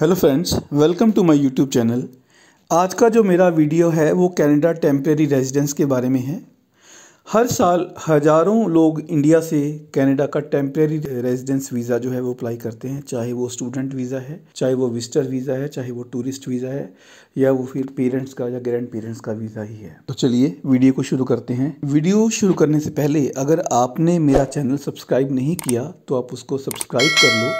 hello friends welcome to my YouTube channel आज का जो मेरा वीडियो है वो कनाडा टेम्प्रेरी रेजिडेंस के बारे में है हर साल हज़ारों लोग इंडिया से कनाडा का टेम्प्रेरी रेजिडेंस वीज़ा जो है वो अप्लाई करते हैं चाहे वो स्टूडेंट वीज़ा है चाहे वो विजिटर वीज़ा है चाहे वो टूरिस्ट वीज़ा है या वो फिर पेरेंट्स का या ग्रैंड पेरेंट्स का वीज़ा ही है तो चलिए वीडियो को शुरू करते हैं वीडियो शुरू करने से पहले अगर आपने मेरा चैनल सब्सक्राइब नहीं किया तो आप उसको सब्सक्राइब कर लो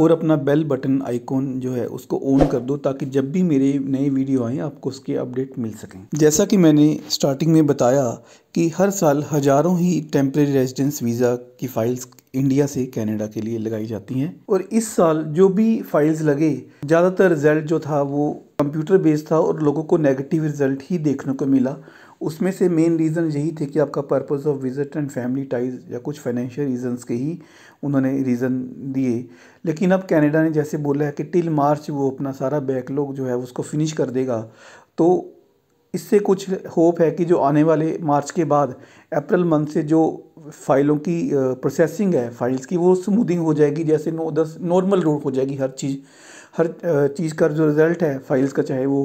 और अपना बेल बटन आइकॉन जो है उसको ऑन कर दो ताकि जब भी मेरे नए वीडियो आएँ आपको उसके अपडेट मिल सकें जैसा कि मैंने स्टार्टिंग में बताया कि हर साल हज़ारों ही टेम्प्रेरी रेजिडेंस वीज़ा की फ़ाइल्स इंडिया से कनाडा के लिए लगाई जाती हैं और इस साल जो भी फाइल्स लगे ज़्यादातर रिज़ल्ट जो था वो कंप्यूटर बेस्ड था और लोगों को नेगेटिव रिज़ल्ट ही देखने को मिला उसमें से मेन रीज़न यही थे कि आपका purpose of visit and family ties या कुछ फाइनेंशियल रीजंस के ही उन्होंने रीज़न दिए लेकिन अब कनाडा ने जैसे बोला है कि टिल मार्च वो अपना सारा बैकलॉग जो है उसको फिनिश कर देगा तो इससे कुछ होप है कि जो आने वाले मार्च के बाद अप्रैल मंथ से जो फाइलों की प्रोसेसिंग है फाइल्स की वो स्मूदिंग हो जाएगी जैसे नो दस नॉर्मल रोड हो जाएगी हर चीज़ हर चीज़ का जो रिज़ल्ट है फाइल्स का चाहे वो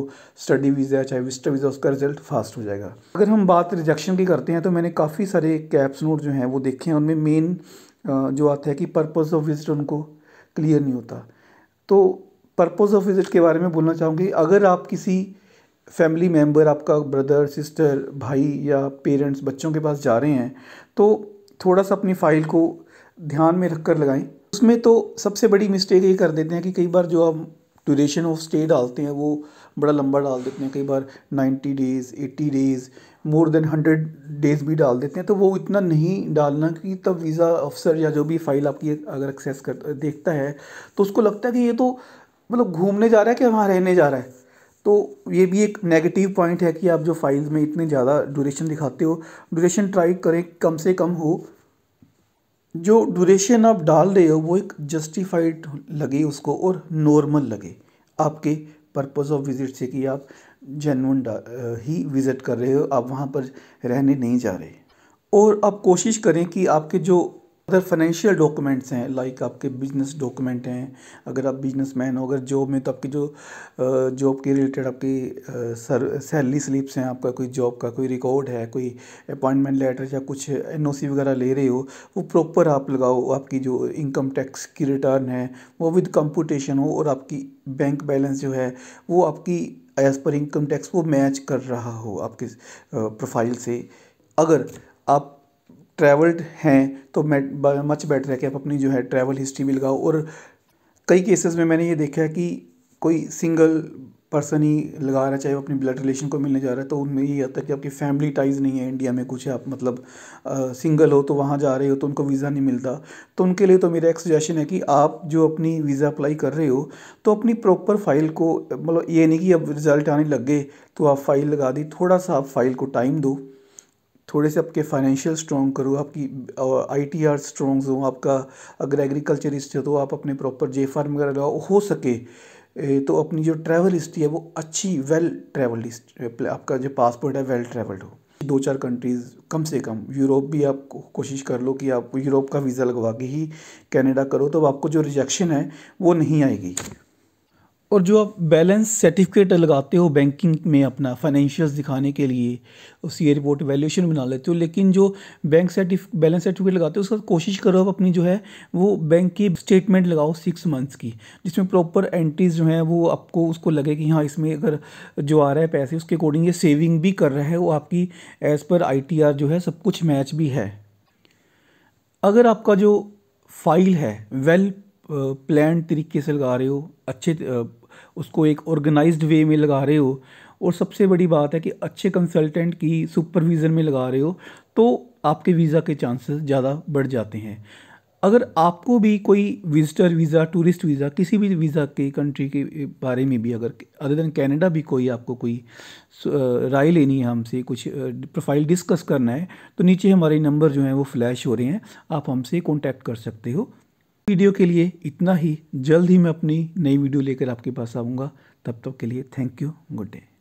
स्टडी वीज़ा चाहे विस्टर वीज़ा उसका रिज़ल्ट फास्ट हो जाएगा अगर हम बात रिजेक्शन की करते हैं तो मैंने काफ़ी सारे कैप्स नोट जो हैं वो देखे हैं उनमें मेन जो आता है कि पर्पज़ ऑफ विजिट उनको क्लियर नहीं होता तो पर्पज़ ऑफ विज़िट के बारे में बोलना चाहूँगी अगर आप किसी फैमिली मेम्बर आपका ब्रदर सिस्टर भाई या पेरेंट्स बच्चों के पास जा रहे हैं तो थोड़ा सा अपनी फ़ाइल को ध्यान में रख कर लगाएं उसमें तो सबसे बड़ी मिस्टेक ये कर देते हैं कि कई बार जो आप ड्यूरेशन ऑफ स्टे डालते हैं वो बड़ा लंबा डाल देते हैं कई बार 90 days 80 days more than 100 days भी डाल देते हैं तो वो इतना नहीं डालना कि तब वीज़ा अफसर या जो भी फाइल आपकी अगर एक्सेस कर देखता है तो उसको लगता है कि ये तो मतलब घूमने जा रहा है कि वहाँ रहने जा रहा है तो ये भी एक नेगेटिव पॉइंट है कि आप जो फाइल्स में इतने ज़्यादा ड्यूरेशन दिखाते हो ड्यूरेशन ट्राई करें कम से कम हो जो ड्यूरेशन आप डाल रहे हो वो एक जस्टिफाइड लगे उसको और नॉर्मल लगे आपके पर्पज़ ऑफ विज़िट से कि आप जेनवन ही विज़िट कर रहे हो आप वहाँ पर रहने नहीं जा रहे और आप कोशिश करें कि आपके जो अगर फाइनेंशियल डॉक्यूमेंट्स हैं लाइक आपके बिजनेस डॉक्यूमेंट हैं अगर आप बिजनेस मैन हो अगर जॉब में तो आपकी जो जॉब के रिलेटेड आपकी सर सैलरी स्लिप्स हैं आपका कोई जॉब का कोई रिकॉर्ड है कोई अपॉइंटमेंट लेटर या कुछ एन वगैरह ले रहे हो वो प्रॉपर आप लगाओ आपकी जो इनकम टैक्स की रिटर्न है वो विद कंपुटेशन हो और आपकी बैंक बैलेंस जो है वो आपकी एज़ पर इनकम टैक्स वो मैच कर रहा हो आपके प्रोफाइल से अगर आप ट्रैवल्ड हैं तो मच बेटर है कि आप अपनी जो है ट्रैवल हिस्ट्री भी लगाओ और कई केसेस में मैंने ये देखा है कि कोई सिंगल पर्सन ही लगा रहा है चाहे वो अपनी ब्लड रिलेशन को मिलने जा रहा है तो उनमें ये आता है कि आपकी फैमिली टाइज नहीं है इंडिया में कुछ है आप मतलब आ, सिंगल हो तो वहाँ जा रहे हो तो उनको वीज़ा नहीं मिलता तो उनके लिए तो मेरा एक सजेशन है कि आप जो अपनी वीज़ा अप्लाई कर रहे हो तो अपनी प्रॉपर फाइल को मतलब ये नहीं कि अब रिज़ल्ट आने लग गए तो आप फाइल लगा दी थोड़ा सा आप फाइल को टाइम दो थोड़े से आपके फाइनेंशियल स्ट्रॉन्ग करो आपकी आई टी आर स्ट्रॉन्ग हो आपका अगर एग्रीकल्चर हिस्ट्री हो तो आप अपने प्रॉपर जे फार्म वगैरह लगाओ हो सके तो अपनी जो ट्रैवल हिस्ट्री है वो अच्छी वेल हिस्ट्री आपका जो पासपोर्ट है वेल ट्रैवल्ड हो दो चार कंट्रीज़ कम से कम यूरोप भी आप कोशिश कर लो कि आप यूरोप का वीज़ा लगवा के ही कनाडा करो तो आपको जो रिजेक्शन है वो नहीं आएगी और जो आप बैलेंस सर्टिफिकेट लगाते हो बैंकिंग में अपना फाइनेंशियल्स दिखाने के लिए उसी रिपोर्ट वैल्यूशन बना लेते हो लेकिन जो बैंक सर्टिफ बैलेंस सर्टिफिकेट लगाते हो उसका कोशिश करो आप अपनी जो है वो बैंक की स्टेटमेंट लगाओ सिक्स मंथ्स की जिसमें प्रॉपर एंट्रीज जो हैं वो आपको उसको लगे कि हाँ इसमें अगर जो आ रहा है पैसे उसके अकॉर्डिंग ये सेविंग भी कर रहा है वो आपकी एज़ पर आई जो है सब कुछ मैच भी है अगर आपका जो फाइल है वेल प्लान तरीके से लगा रहे हो अच्छे उसको एक ऑर्गेनाइज्ड वे में लगा रहे हो और सबसे बड़ी बात है कि अच्छे कंसल्टेंट की सुपरविज़न में लगा रहे हो तो आपके वीज़ा के चांसेस ज़्यादा बढ़ जाते हैं अगर आपको भी कोई विजिटर वीज़ा टूरिस्ट वीज़ा किसी भी वीज़ा के कंट्री के बारे में भी अगर अदर दैन कैनेडा भी कोई आपको कोई राय लेनी है हमसे कुछ प्रोफाइल डिस्कस करना है तो नीचे हमारे नंबर जो हैं वो फ्लैश हो रहे हैं आप हमसे कॉन्टैक्ट कर सकते हो वीडियो के लिए इतना ही जल्द ही मैं अपनी नई वीडियो लेकर आपके पास आऊँगा तब तक तो के लिए थैंक यू गुड डे